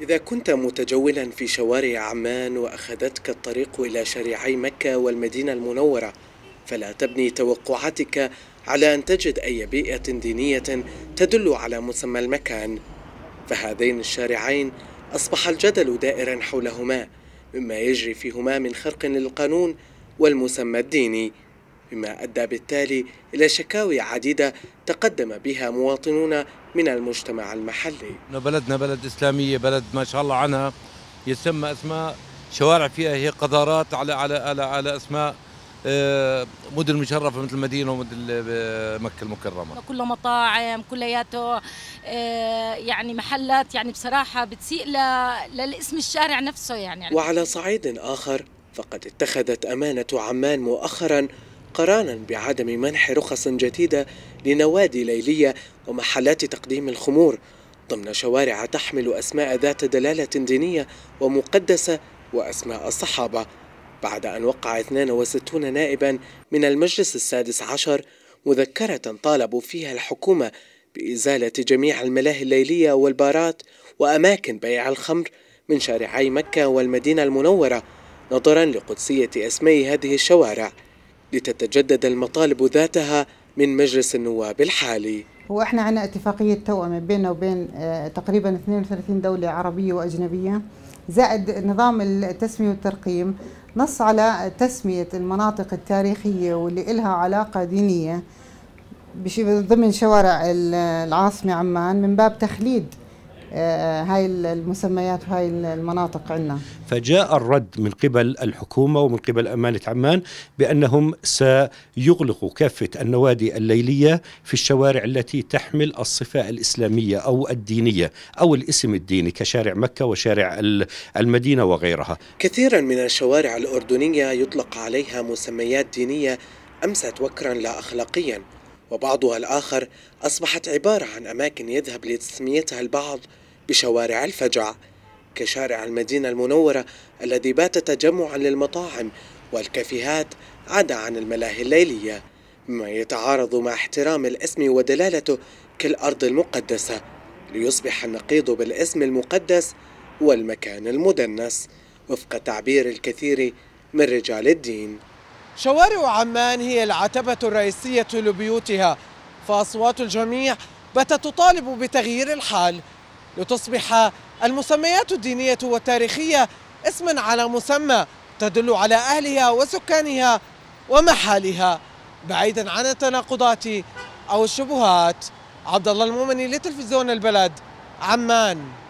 إذا كنت متجولا في شوارع عمان وأخذتك الطريق إلى شارعي مكة والمدينة المنورة فلا تبني توقعاتك على أن تجد أي بيئة دينية تدل على مسمى المكان فهذين الشارعين أصبح الجدل دائرا حولهما مما يجري فيهما من خرق للقانون والمسمى الديني بما أدى بالتالي إلى شكاوي عديدة تقدم بها مواطنون من المجتمع المحلي بلدنا بلد إسلامية بلد ما شاء الله عنها يسمى أسماء شوارع فيها هي قذارات على على على, على أسماء آه، مدن مشرفه مثل المدينه ومثل آه، مكه المكرمه كله مطاعم كلياته آه، يعني محلات يعني بصراحه بتسيء للاسم الشارع نفسه يعني وعلى صعيد اخر فقد اتخذت امانه عمان مؤخرا قرارا بعدم منح رخص جديدة لنوادي ليلية ومحلات تقديم الخمور ضمن شوارع تحمل أسماء ذات دلالة دينية ومقدسة وأسماء الصحابة بعد أن وقع 62 نائبا من المجلس السادس عشر مذكرة طالبوا فيها الحكومة بإزالة جميع الملاهي الليلية والبارات وأماكن بيع الخمر من شارعي مكة والمدينة المنورة نظرا لقدسية اسمي هذه الشوارع لتتجدد المطالب ذاتها من مجلس النواب الحالي هو احنا عندنا اتفاقية توأمة بيننا وبين آه، تقريبا 32 دولة عربية وأجنبية زائد نظام التسمية والترقيم نص على تسمية المناطق التاريخية واللي إلها علاقة دينية ضمن شوارع العاصمة عمان من باب تخليد آه، هاي المسميات وهاي المناطق عندنا فجاء الرد من قبل الحكومة ومن قبل أمانة عمان بأنهم سيغلقوا كافة النوادي الليلية في الشوارع التي تحمل الصفة الإسلامية أو الدينية أو الاسم الديني كشارع مكة وشارع المدينة وغيرها كثيرا من الشوارع الأردنية يطلق عليها مسميات دينية أمست وكرا لا أخلاقيا وبعضها الآخر أصبحت عبارة عن أماكن يذهب لتسميتها البعض بشوارع الفجع كشارع المدينة المنورة الذي بات تجمعا للمطاعم والكافيهات عدا عن الملاهي الليلية ما يتعارض مع احترام الاسم ودلالته كالأرض المقدسة ليصبح النقيض بالاسم المقدس والمكان المدنس وفق تعبير الكثير من رجال الدين شوارع عمان هي العتبة الرئيسية لبيوتها فأصوات الجميع باتت تطالب بتغيير الحال لتصبح المسميات الدينية والتاريخية اسما على مسمى تدل على أهلها وسكانها ومحالها بعيدا عن التناقضات أو الشبهات عبد الله المؤمني لتلفزيون البلد عمان